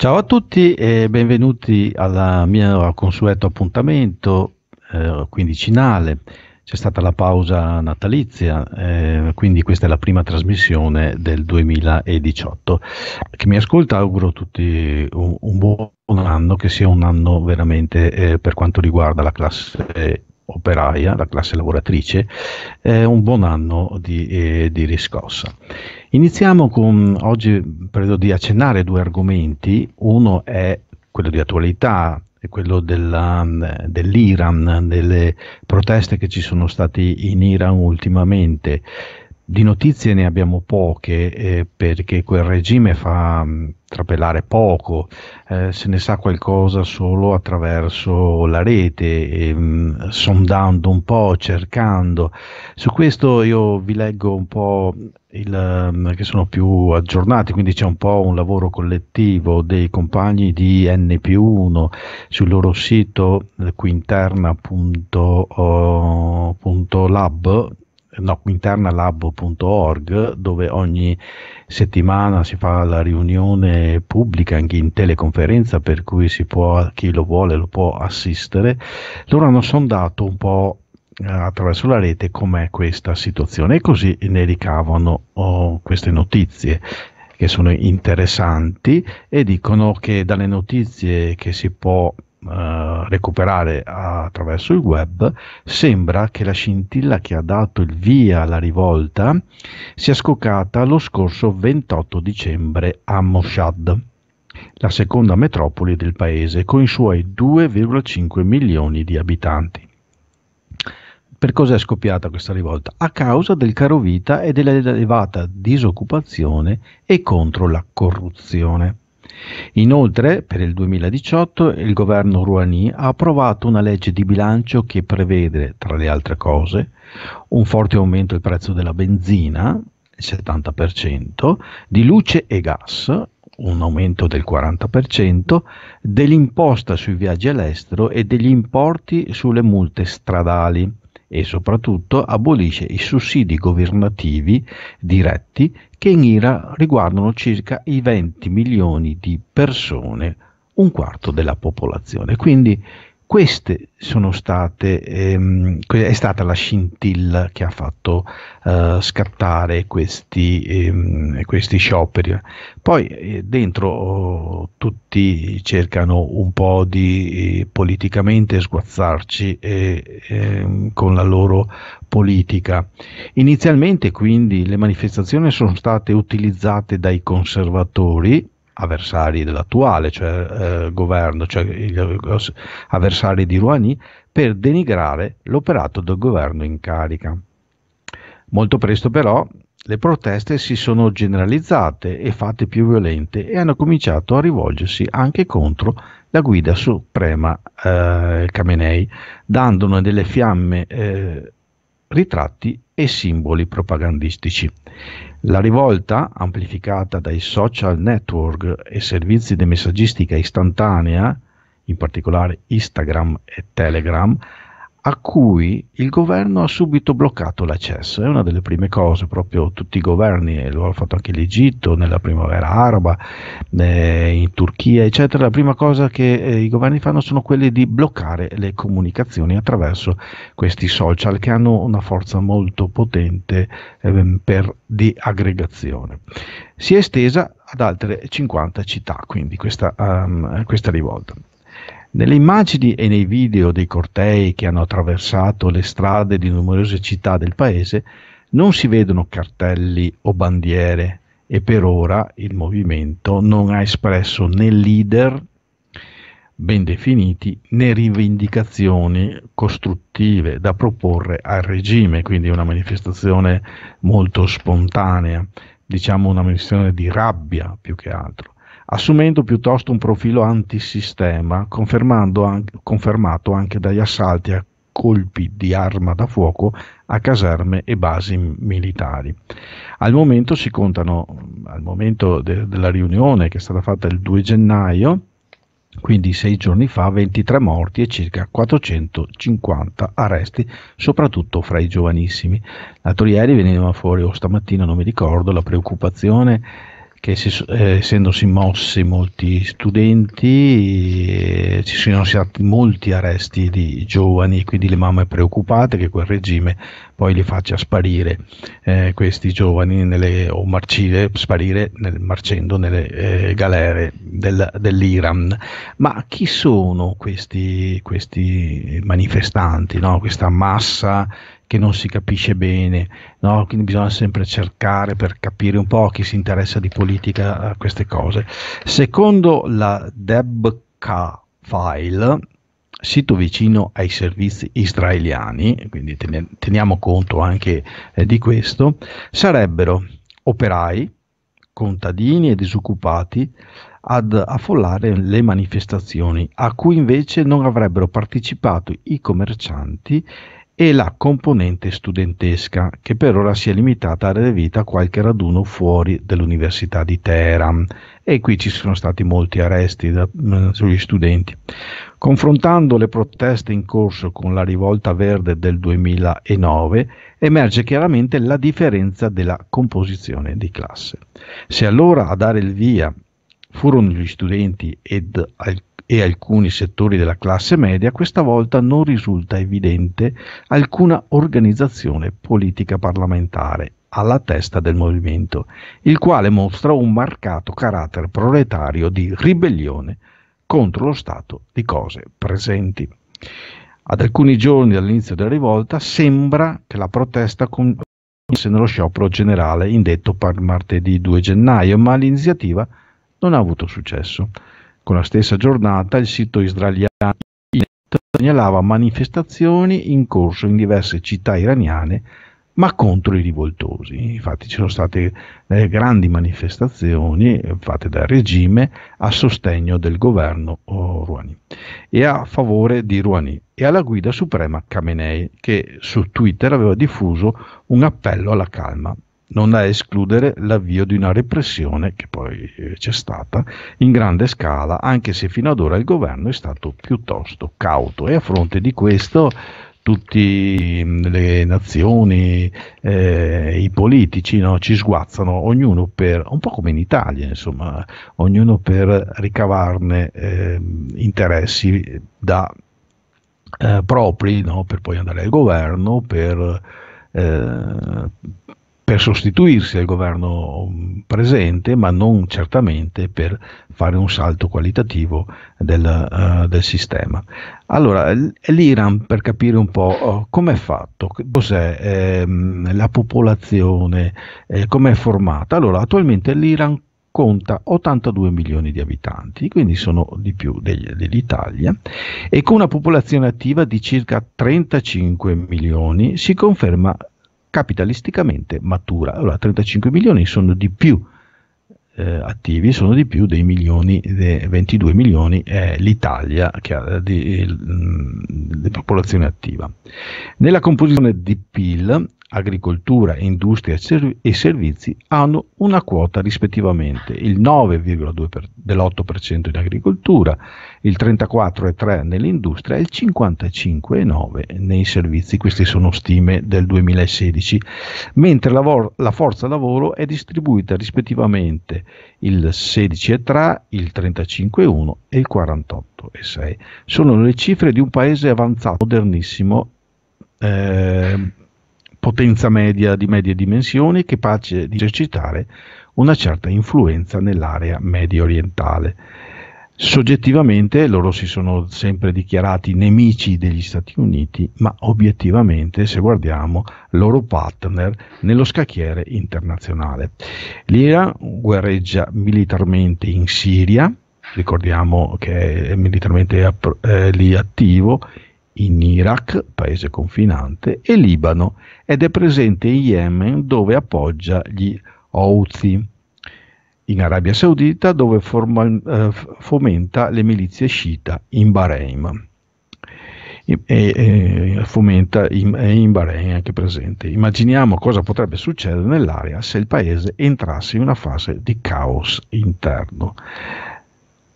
Ciao a tutti e benvenuti al mio consueto appuntamento eh, quindicinale. C'è stata la pausa natalizia, eh, quindi questa è la prima trasmissione del 2018. Chi mi ascolta auguro a tutti un, un buon anno, che sia un anno veramente eh, per quanto riguarda la classe operaia, la classe lavoratrice, eh, un buon anno di, eh, di, riscossa. Iniziamo con, oggi credo di accennare due argomenti, uno è quello di attualità, è quello della, dell'Iran, delle proteste che ci sono state in Iran ultimamente di notizie ne abbiamo poche eh, perché quel regime fa mh, mm, trapelare poco, eh, se ne sa qualcosa solo attraverso la rete, e, mh, mm, sondando un po', cercando. Su questo io vi leggo un po' il, mh, mm, che sono più aggiornati, quindi c'è un po' un lavoro collettivo dei compagni di N più 1 sul loro sito eh, quinterna.lab no, internalab.org dove ogni settimana si fa la riunione pubblica anche in teleconferenza per cui può, chi lo vuole lo può assistere. Loro hanno sondato un po' eh, attraverso la rete com'è questa situazione e così ne ricavano oh, queste notizie che sono interessanti e dicono che dalle notizie che si può eh, recuperare attraverso il web, sembra che la scintilla che ha dato il via alla rivolta sia scoccata lo scorso 28 dicembre a Moshad, la seconda metropoli del paese, con i suoi 2,5 milioni di abitanti. Per cosa è scoppiata questa rivolta? A causa del caro vita e dell'elevata disoccupazione e contro la corruzione. Inoltre, per il 2018 il governo Rouhani ha approvato una legge di bilancio che prevede, tra le altre cose, un forte aumento del prezzo della benzina, il 70%, di luce e gas, un aumento del 40%, dell'imposta sui viaggi all'estero e degli importi sulle multe stradali e soprattutto abolisce i sussidi governativi diretti che in Ira riguardano circa i 20 milioni di persone, un quarto della popolazione. Quindi queste sono state, ehm, è stata la scintilla che ha fatto eh, scattare questi, ehm, questi, scioperi. Poi eh, dentro oh, tutti cercano un po' di eh, politicamente sguazzarci ehm, con la loro politica. Inizialmente quindi le manifestazioni sono state utilizzate dai conservatori avversari dell'attuale cioè, eh, governo, cioè gli avversari di Rouhani, per denigrare l'operato del governo in carica. Molto presto però le proteste si sono generalizzate e fatte più violente e hanno cominciato a rivolgersi anche contro la guida suprema eh, Khamenei, dandone delle fiamme eh, ritratti e simboli propagandistici. La rivolta, amplificata dai social network e servizi di messaggistica istantanea, in particolare Instagram e Telegram, a cui il governo ha subito bloccato l'accesso. È una delle prime cose, proprio tutti i governi, e lo ha fatto anche l'Egitto nella primavera araba, eh, in Turchia, eccetera. La prima cosa che eh, i governi fanno sono quelle di bloccare le comunicazioni attraverso questi social che hanno una forza molto potente eh, per di aggregazione. Si è estesa ad altre 50 città, quindi questa, um, questa rivolta. Nelle immagini e nei video dei cortei che hanno attraversato le strade di numerose città del paese non si vedono cartelli o bandiere e per ora il movimento non ha espresso né leader ben definiti né rivendicazioni costruttive da proporre al regime, quindi una manifestazione molto spontanea, diciamo una manifestazione di rabbia più che altro assumendo piuttosto un profilo antisistema, an- confermato anche dagli assalti a colpi di arma da fuoco a caserme e basi militari. Al momento si contano, al momento de- della riunione che è stata fatta il 2 gennaio, quindi sei giorni fa, 23 morti e circa 450 arresti, soprattutto fra i giovanissimi. L'altro ieri veniva fuori, o stamattina non mi ricordo, la preoccupazione che si, eh, essendosi mossi molti studenti ci eh, sono stati molti arresti di giovani, quindi le mamme preoccupate che quel regime poi li faccia sparire eh, questi giovani nelle, o marcire, sparire nel, marcendo nelle eh, galere del, dell'Iran. Ma chi sono questi, questi manifestanti, no? questa massa che non si capisce bene, no? quindi bisogna sempre cercare per capire un po' chi si interessa di politica a queste cose. Secondo la Debka File, sito vicino ai servizi israeliani, quindi teniamo conto anche eh, di questo, sarebbero operai, contadini e disoccupati ad affollare le manifestazioni, a cui invece non avrebbero partecipato i commercianti e la componente studentesca, che per ora si è limitata a dare vita a qualche raduno fuori dell'Università di Teheran e qui ci sono stati molti arresti da, mh, mm, sugli studenti. Confrontando le proteste in corso con la rivolta verde del 2009, emerge chiaramente la differenza della composizione di classe. Se allora a dare il via Furono gli studenti ed al- e alcuni settori della classe media, questa volta non risulta evidente alcuna organizzazione politica parlamentare alla testa del movimento, il quale mostra un marcato carattere proletario di ribellione contro lo stato di cose presenti. Ad alcuni giorni dall'inizio della rivolta sembra che la protesta continuasse nello sciopero generale indetto per martedì 2 gennaio, ma l'iniziativa non ha avuto successo. Con la stessa giornata il sito israeliano segnalava manifestazioni in corso in diverse città iraniane ma contro i rivoltosi. Infatti ci sono state eh, grandi manifestazioni eh, fatte dal regime a sostegno del governo oh, Rouhani e a favore di Rouhani e alla guida suprema Khamenei che su Twitter aveva diffuso un appello alla calma non da escludere l'avvio di una repressione, che poi eh, c'è stata, in grande scala, anche se fino ad ora il governo è stato piuttosto cauto e a fronte di questo tutte mm, le nazioni, eh, i politici no? ci sguazzano, ognuno per, un po' come in Italia, insomma, ognuno per ricavarne eh, interessi da eh, propri, no? per poi andare al governo, per, eh, per sostituirsi al governo mm, presente, ma non certamente per fare un salto qualitativo del, uh, del sistema. Allora, l'Iran, per capire un po' oh, com'è fatto, cos'è ehm, la popolazione, eh, com'è formata. Allora, attualmente l'Iran conta 82 milioni di abitanti, quindi sono di più degli, dell'Italia, e con una popolazione attiva di circa 35 milioni si conferma capitalisticamente matura. Allora 35 milioni sono di più eh, attivi, sono di più dei milioni, dei 22 milioni è l'Italia che ha di, mm, di, popolazione attiva. Nella composizione di PIL agricoltura, industria e servizi hanno una quota rispettivamente il 9,2% dell'8% in agricoltura, il 34,3% nell'industria e il 55,9% nei servizi, queste sono stime del 2016, mentre la, vor- la forza lavoro è distribuita rispettivamente il 16,3%, il 35,1% e il 48,6%. Sono le cifre di un paese avanzato, modernissimo, eh, potenza media di medie dimensioni capace di esercitare una certa influenza nell'area medio orientale. Soggettivamente loro si sono sempre dichiarati nemici degli Stati Uniti, ma obiettivamente, se guardiamo, loro partner nello scacchiere internazionale. L'Iran guerreggia militarmente in Siria, ricordiamo che è militarmente eh, lì attivo, in Iraq, paese confinante, e Libano ed è presente in Yemen dove appoggia gli Houthi, in Arabia Saudita dove forma, eh, fomenta le milizie sciita in Bahrain. E, e, fomenta in, in Bahrain anche presente. Immaginiamo cosa potrebbe succedere nell'area se il paese entrasse in una fase di caos interno.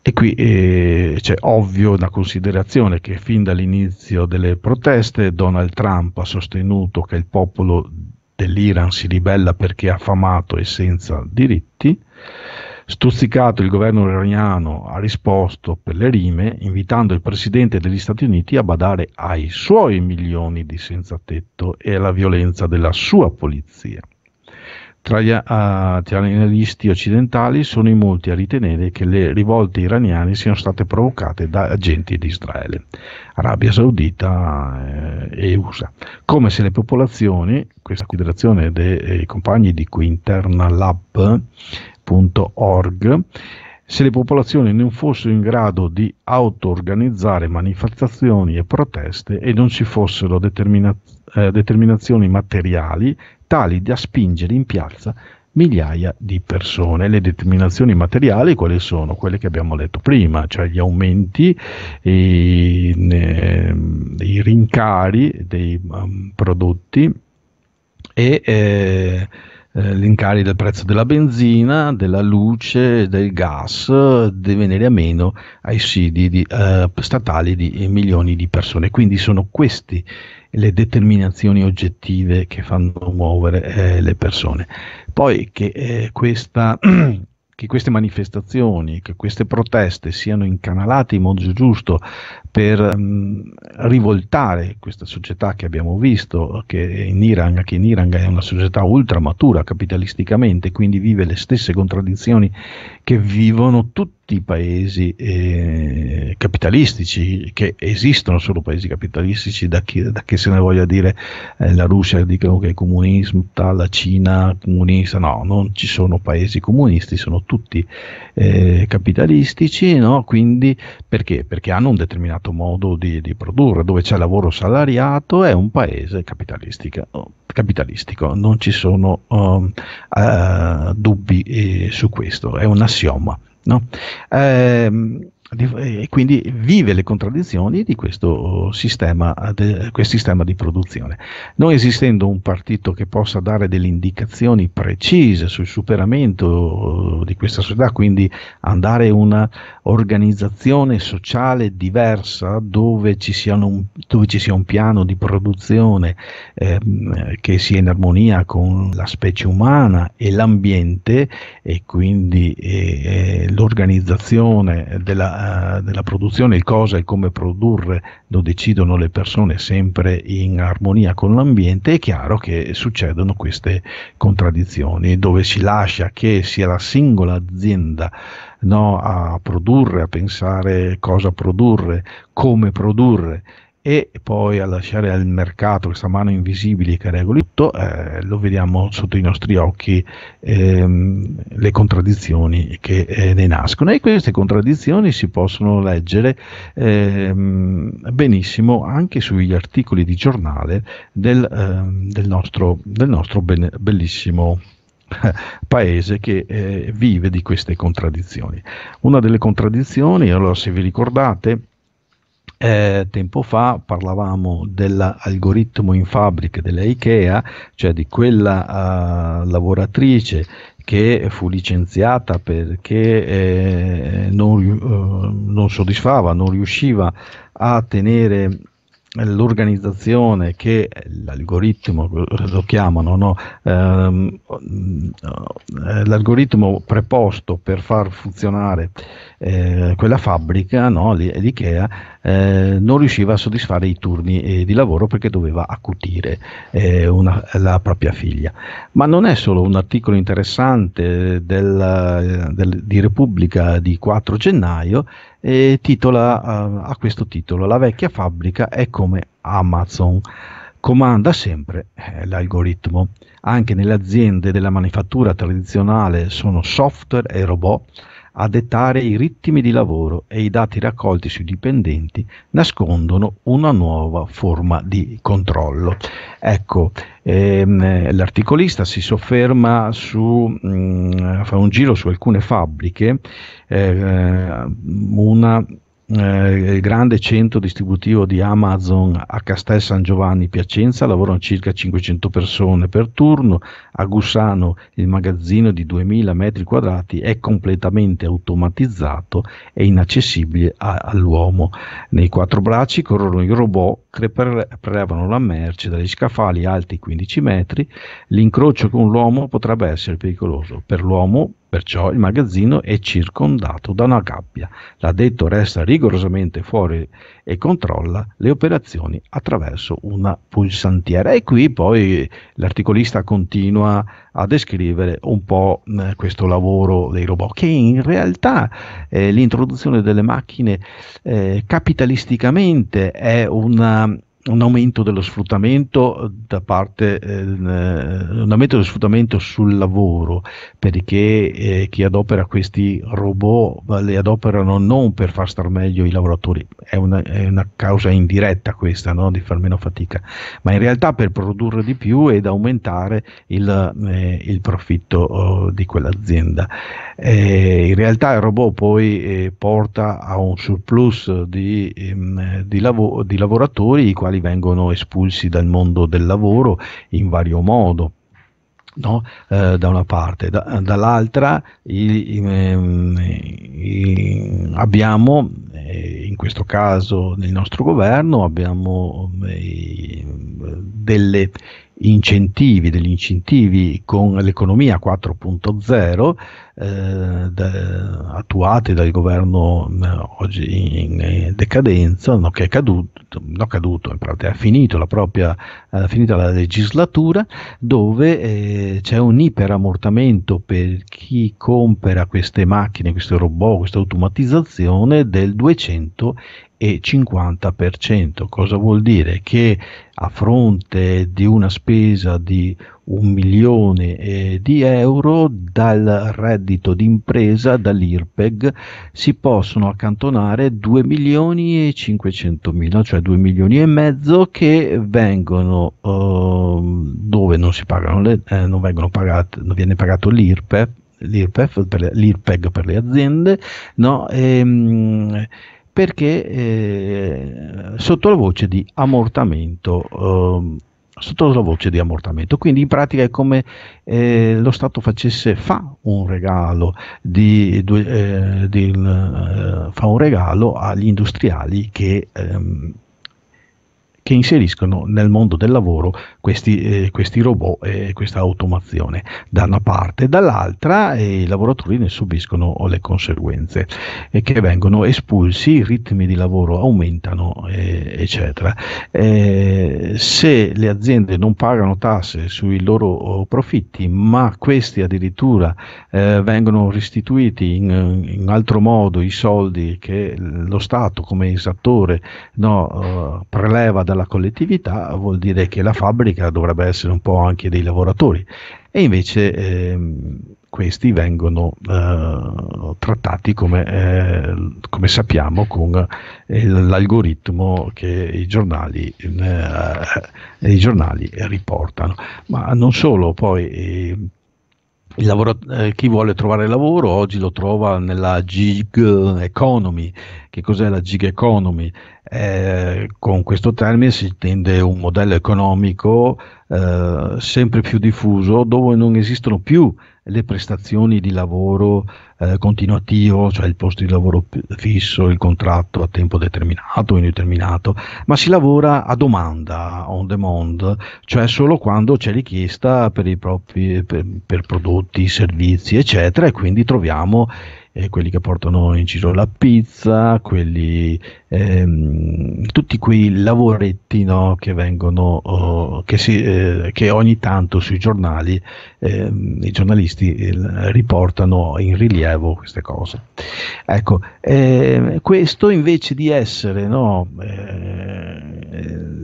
E qui eh, c'è ovvio una considerazione che fin dall'inizio delle proteste Donald Trump ha sostenuto che il popolo dell'Iran si ribella perché affamato e senza diritti. Stuzzicato il governo iraniano ha risposto per le rime, invitando il presidente degli Stati Uniti a badare ai suoi milioni di senza tetto e alla violenza della sua polizia. Eh, tra gli analisti occidentali sono in molti a ritenere che le rivolte iraniane siano state provocate da agenti di Israele, Arabia Saudita eh, e USA, come se le popolazioni, questa considerazione dei eh, compagni di qui internalab.org, se le popolazioni non fossero in grado di auto-organizzare manifestazioni e proteste e non ci fossero determinazioni eh, determinazioni materiali tali da spingere in piazza migliaia di persone. Le determinazioni materiali quali sono? Quelle che abbiamo letto prima, cioè gli aumenti, i, i rincari dei um, prodotti e eh, eh l'incari del prezzo della benzina, della luce, del gas, di venire a meno ai sidi di, eh, statali di eh, milioni di persone. Quindi sono questi le determinazioni oggettive che fanno muovere eh, le persone. Poi che eh, questa che queste manifestazioni, che queste proteste siano incanalate in modo giusto per mh, mm, rivoltare questa società che abbiamo visto, che in Iran, che in Iran è una società ultramatura capitalisticamente, quindi vive le stesse contraddizioni che vivono tutti i paesi eh, capitalistici, che esistono solo paesi capitalistici, da, chi, da che se ne voglia dire eh, la Russia, dicono che è comunista, la Cina comunista, no, non ci sono paesi comunisti, sono tutti eh, capitalistici, no? quindi perché? Perché hanno un determinato modo di, di, produrre, dove c'è lavoro salariato è un paese capitalistico, non ci sono um, uh, dubbi eh, su questo, è un assioma. No? Eh, e quindi vive le contraddizioni di questo sistema, de, questo sistema, di produzione. Non esistendo un partito che possa dare delle indicazioni precise sul superamento uh, di questa società, quindi andare in un'organizzazione sociale diversa dove ci, un, dove ci sia un piano di produzione ehm, che sia in armonia con la specie umana e l'ambiente e quindi eh, eh l'organizzazione della eh, della, produzione, il cosa e come produrre lo decidono le persone sempre in armonia con l'ambiente, è chiaro che succedono queste contraddizioni dove si lascia che sia la singola azienda no, a produrre, a pensare cosa produrre, come produrre e poi a lasciare al mercato questa mano invisibile che regola tutto, eh, lo vediamo sotto i nostri occhi ehm, le contraddizioni che eh, ne nascono e queste contraddizioni si possono leggere ehm, benissimo anche sugli articoli di giornale del, ehm, del nostro, del nostro ben, bellissimo eh, paese che eh, vive di queste contraddizioni. Una delle contraddizioni, allora se vi ricordate, eh, tempo fa parlavamo dell'algoritmo in fabbrica della IKEA, cioè di quella uh, lavoratrice che fu licenziata perché eh, non, uh, non soddisfava, non riusciva a tenere l'organizzazione che l'algoritmo lo chiamano no? ehm, eh, l'algoritmo preposto per far funzionare eh, quella fabbrica no? l'IKEA eh, non riusciva a soddisfare i turni eh, di lavoro perché doveva accutire eh, una, la propria figlia ma non è solo un articolo interessante del, del, di Repubblica di 4 gennaio e titola uh, a questo titolo La vecchia fabbrica è come Amazon, comanda sempre eh, l'algoritmo. Anche nelle aziende della manifattura tradizionale sono software e robot a dettare i ritmi di lavoro e i dati raccolti sui dipendenti nascondono una nuova forma di controllo. Ecco, ehm, l'articolista si sofferma su, mh, mm, fa un giro su alcune fabbriche, eh, una eh, grande centro distributivo di Amazon a Castel San Giovanni Piacenza, lavorano circa 500 persone per turno, a Gusano il magazzino di 2000 metri quadrati è completamente automatizzato e inaccessibile a, all'uomo. Nei quattro bracci corrono i robot che prelevano la merce dagli scaffali alti 15 metri, l'incrocio con l'uomo potrebbe essere pericoloso per l'uomo Perciò il magazzino è circondato da una gabbia. L'addetto resta rigorosamente fuori e controlla le operazioni attraverso una pulsantiera. E qui poi l'articolista continua a descrivere un po' eh, questo lavoro dei robot, che in realtà eh, l'introduzione delle macchine eh, capitalisticamente è una un aumento dello sfruttamento eh, da parte eh, eh, un aumento dello sfruttamento sul lavoro perché eh, chi adopera questi robot li adoperano non per far star meglio i lavoratori è una, è una causa indiretta questa no? di far meno fatica ma in realtà per produrre di più ed aumentare il, eh, il profitto oh, di quell'azienda eh, in realtà il robot poi porta a un surplus di, ehm, di, lav- di lavoratori i quali quali vengono espulsi dal mondo del lavoro in vario modo. No? Eh, da una parte, da, dall'altra i, i, abbiamo eh, in questo caso nel nostro governo abbiamo eh, delle incentivi, degli incentivi con l'economia 4.0 eh, de, attuati dal governo eh, oggi in, in decadenza, no, che è caduto, no, caduto in pratica, ha finito la propria ha finito la legislatura, dove eh, c'è un iperammortamento per chi compra queste macchine, questi robot, questa automatizzazione del 200 e 50%. Cosa vuol dire? Che a fronte di una spesa di un milione eh, di euro dal reddito d'impresa, dall'IRPEG, si possono accantonare 2 milioni e 500 mila, cioè 2 milioni e mezzo che vengono eh, dove non, si pagano le, eh, non, vengono pagate, non viene pagato l'IRPEG, l'IRPEG per le, l'IRPEG per le aziende, no? E, ehm, perché eh, sotto la voce di ammortamento. Eh, sotto la voce di ammortamento. Quindi in pratica è come eh, lo Stato facesse, fa un regalo, di, due, eh, di, eh, fa un regalo agli industriali che ehm, che inseriscono nel mondo del lavoro questi, eh, questi robot e questa automazione da una parte, dall'altra eh, i lavoratori ne subiscono le conseguenze eh, che vengono espulsi, i ritmi di lavoro aumentano eh, eccetera. se le aziende non pagano tasse sui loro oh, profitti ma questi addirittura vengono restituiti in, in altro modo i soldi che lo Stato come esattore no, preleva da dalla collettività vuol dire che la fabbrica dovrebbe essere un po' anche dei lavoratori e invece ehm, questi vengono eh, trattati come, eh, come, sappiamo con eh, l'algoritmo che i giornali, eh, i giornali, riportano. Ma non solo, poi eh, Lavoro, eh, chi vuole trovare lavoro oggi lo trova nella gig economy. Che cos'è la gig economy? Eh, con questo termine si intende un modello economico eh, sempre più diffuso dove non esistono più le prestazioni di lavoro eh, continuativo, cioè il posto di lavoro fisso, il contratto a tempo determinato o indeterminato, ma si lavora a domanda, on demand, cioè solo quando c'è richiesta per, propri, per, per prodotti, servizi, eccetera, e quindi troviamo eh, quelli che portano in giro la pizza, quelli, ehm, tutti quei lavoretti no, che vengono, oh, che, si, eh, che, ogni tanto sui giornali ehm, i giornalisti eh, riportano in rilievo queste cose. Ecco, ehm, questo invece di essere no, eh,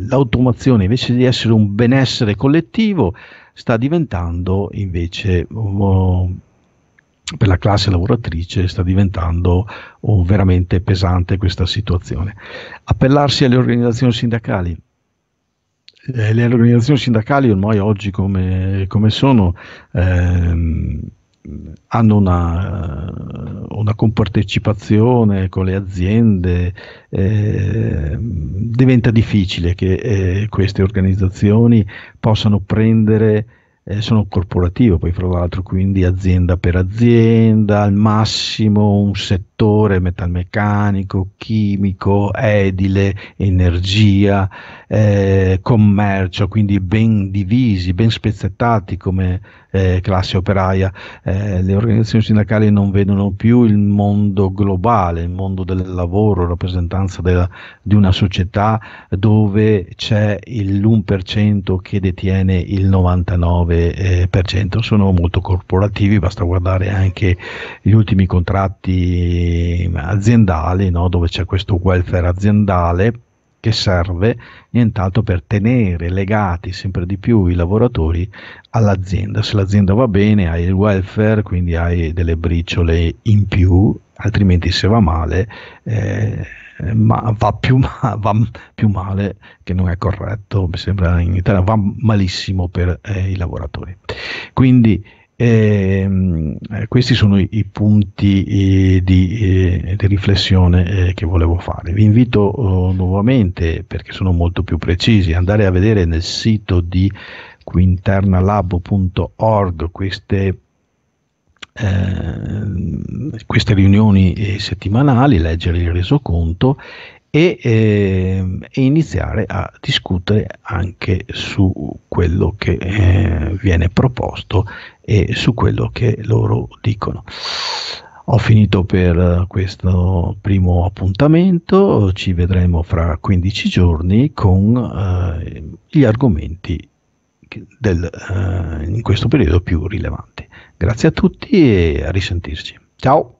l'automazione, invece di essere un benessere collettivo, sta diventando invece... Oh, per la classe lavoratrice sta diventando oh, veramente pesante questa situazione. Appellarsi alle organizzazioni sindacali. Eh, le organizzazioni sindacali ormai oggi come, come sono ehm, hanno una, una, compartecipazione con le aziende, eh, diventa difficile che eh, queste organizzazioni possano prendere eh, sono corporativo, poi fra l'altro, quindi azienda per azienda, al massimo un settore metalmeccanico, chimico, edile, energia, eh, commercio, quindi ben divisi, ben spezzettati come eh, classe operaia. Eh, le organizzazioni sindacali non vedono più il mondo globale, il mondo del lavoro, rappresentanza della, di una società dove c'è l'1% che detiene il 99% 7% sono molto corporativi, basta guardare anche gli ultimi contratti mm, aziendali no? dove c'è questo welfare aziendale che serve nient'altro per tenere legati sempre di più i lavoratori all'azienda. Se l'azienda va bene hai il welfare, quindi hai delle briciole in più altrimenti se va male eh, ma va, più, ma- va più, male che non è corretto, mi sembra in Italia va malissimo per eh, i lavoratori. Quindi eh, questi sono i, i punti eh, di, eh, di, riflessione eh, che volevo fare. Vi invito oh, nuovamente, perché sono molto più precisi, ad andare a vedere nel sito di quinternalab.org queste Ehm, queste riunioni eh, settimanali, leggere il resoconto e, eh, e, iniziare a discutere anche su quello che eh, viene proposto e su quello che loro dicono. Ho finito per questo primo appuntamento, ci vedremo fra 15 giorni con eh, gli argomenti del, eh, in questo periodo più rilevanti. Grazie a tutti e a risentirci. Ciao!